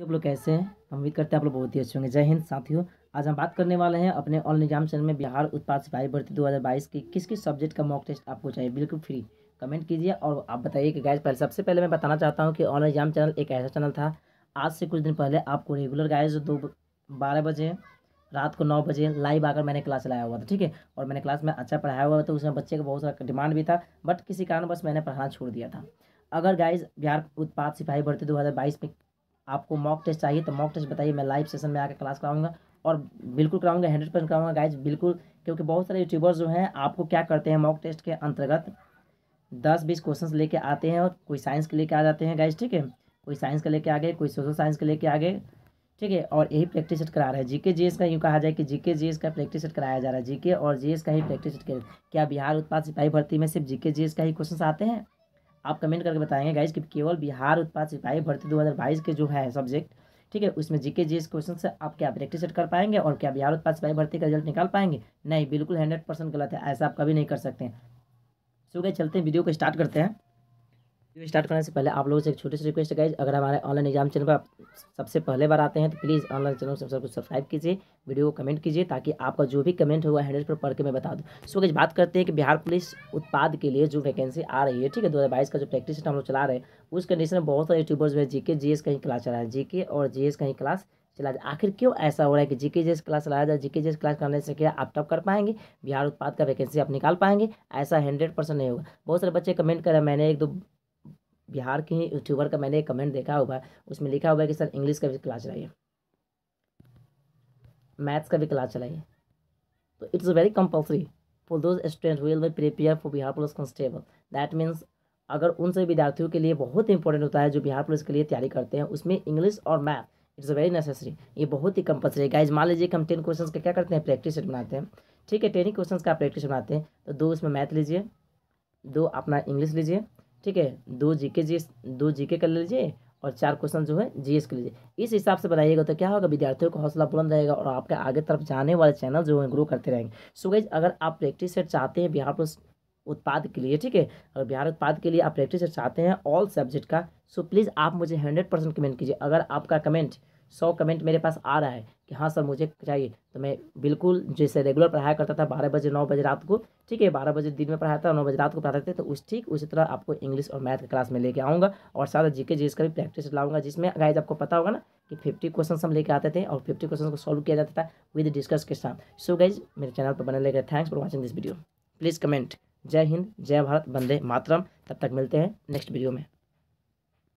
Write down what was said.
तो आप लोग कैसे हैं उम्मीद करते हैं आप लोग बहुत ही अच्छे होंगे जय हिंद साथियों आज हम बात करने वाले हैं अपने ऑल एग्जाम चैनल में बिहार उत्पाद सिपाही भर्ती 2022 की किस किस सब्जेक्ट का मॉक टेस्ट आपको चाहिए बिल्कुल फ्री कमेंट कीजिए और आप बताइए कि गायज पहले सबसे पहले मैं बताना चाहता हूँ कि ऑल एग्जाम चैनल एक ऐसा चैनल था आज से कुछ दिन पहले आपको रेगुलर गायज दो बारह बजे रात को नौ बजे लाइव आकर मैंने क्लास चलाया हुआ था ठीक है और मैंने क्लास में अच्छा पढ़ाया हुआ था तो उसमें बच्चे का बहुत सारा डिमांड भी था बट किसी बस मैंने पढ़ाना छोड़ दिया था अगर गाइज बिहार उत्पाद सिपाही भर्ती 2022 में आपको मॉक टेस्ट चाहिए तो मॉक टेस्ट बताइए मैं लाइव सेशन में आकर क्लास कराऊंगा और बिल्कुल कराऊंगा हंड्रेड परसेंट कराऊंगा गाइज बिल्कुल क्योंकि बहुत सारे यूट्यूबर्स जो हैं आपको क्या करते हैं मॉक टेस्ट के अंतर्गत दस बीस क्वेश्चन लेके आते हैं और कोई साइंस के लेके आ जाते हैं गाइज ठीक है कोई साइंस का लेके आ गए कोई सोशल साइंस का लेके आ गए ठीक है और यही प्रैक्टिस सेट करा रहा है जीके जीएस का यूँ कहा जाए कि जीके जीएस का प्रैक्टिस सेट कराया जा रहा है जीके और जीएस का ही प्रैक्टिस सेट क्या बिहार उत्पाद सिपाही भर्ती में सिर्फ जीके जीएस का ही क्वेश्चन आते हैं आप कमेंट करके बताएंगे गाइज कि केवल बिहार उत्पाद सिपाही भर्ती 2022 के जो है सब्जेक्ट ठीक है उसमें जीके जीएस क्वेश्चन से आप क्या प्रैक्टिस सेट कर पाएंगे और क्या बिहार उत्पाद सिपाही भर्ती का रिजल्ट निकाल पाएंगे नहीं बिल्कुल हंड्रेड परसेंट गलत है ऐसा आप कभी नहीं कर सकते सो गए चलते हैं वीडियो को स्टार्ट करते हैं वीडियो स्टार्ट करने से पहले आप लोगों से एक छोटी सी रिक्वेस्ट है अगर हमारे ऑनलाइन एग्जाम चैनल पर सबसे पहले बार आते हैं तो प्लीज़ ऑनलाइन चैनल से सबको सब्सक्राइब कीजिए वीडियो को कमेंट कीजिए ताकि आपका जो भी कमेंट होगा हंड्रेड पर पढ़ के मैं बता दूँ सो गाइज बात करते हैं कि बिहार पुलिस उत्पाद के लिए जो वैकेंसी आ रही है ठीक है दो का जो प्रैक्टिस हम लोग चला रहे हैं उस कंडीशन में बहुत सारे यूट्यूबर्स जो है जी के जी एस कहीं क्लास चला रहे हैं जी के और जी एस का ही क्लास चला जाए आखिर क्यों ऐसा हो रहा है कि जीके जेस क्लास चलाया जाए जीके जेस क्लास करने से क्या आप टॉप कर पाएंगे बिहार उत्पाद का वैकेंसी आप निकाल पाएंगे ऐसा हंड्रेड परसेंट नहीं होगा बहुत सारे बच्चे कमेंट करें मैंने एक दो बिहार के यूट्यूबर का मैंने एक कमेंट देखा हुआ उसमें लिखा हुआ है कि सर इंग्लिश का भी क्लास चलाइए मैथ्स का भी क्लास चलाइए तो it's very compulsory for those student will be prepare for Bihar police constable that means अगर उन सभी विद्यार्थियों के लिए बहुत इंपॉर्टेंट होता है जो बिहार पुलिस के लिए तैयारी करते हैं उसमें इंग्लिश और मैथ इट्स वेरी नेसेसरी ये बहुत ही कंपल्सरी है गाइज मान लीजिए कि हम टेन क्वेश्चन का क्या करते हैं प्रैक्टिस सेट बनाते हैं ठीक है टेन ही क्वेश्चन का प्रैक्टिस बनाते हैं तो दो इसमें मैथ लीजिए दो अपना इंग्लिश लीजिए ठीक है दो जीके जीएस दो जीके कर लीजिए और चार क्वेश्चन जो है जीएस के लीजिए इस हिसाब से बनाइएगा तो क्या होगा विद्यार्थियों को हौसला बुलंद रहेगा और आपके आगे तरफ जाने वाले चैनल जो है ग्रो करते रहेंगे सो गई अगर आप प्रैक्टिस सेट चाहते हैं बिहार उत्पाद के लिए ठीक है अगर बिहार उत्पाद के लिए आप प्रैक्टिस सेट चाहते हैं ऑल सब्जेक्ट का सो प्लीज़ आप मुझे हंड्रेड परसेंट कमेंट कीजिए अगर आपका कमेंट सौ कमेंट मेरे पास आ रहा है कि हाँ सर मुझे चाहिए तो मैं बिल्कुल जैसे रेगुलर पढ़ाया करता था बारह बजे नौ बजे रात को ठीक है बारह बजे दिन में पढ़ाया था नौ बजे रात को पढ़ाते थे तो उस ठीक उसी तरह आपको इंग्लिश और मैथ क्लास में लेके आऊँगा और साथ जी के का भी प्रैक्टिस लाऊंगा जिसमें गाइज आपको पता होगा ना कि फिफ्टी क्वेश्चन हम लेके आते थे और फिफ्टी क्वेश्चन को सॉल्व किया जाता था विद डिस्कस के साथ सो गाइज मेरे चैनल पर बने गए thanks for watching this video please comment जय हिंद जय भारत बंदे मातरम तब तक मिलते हैं नेक्स्ट वीडियो में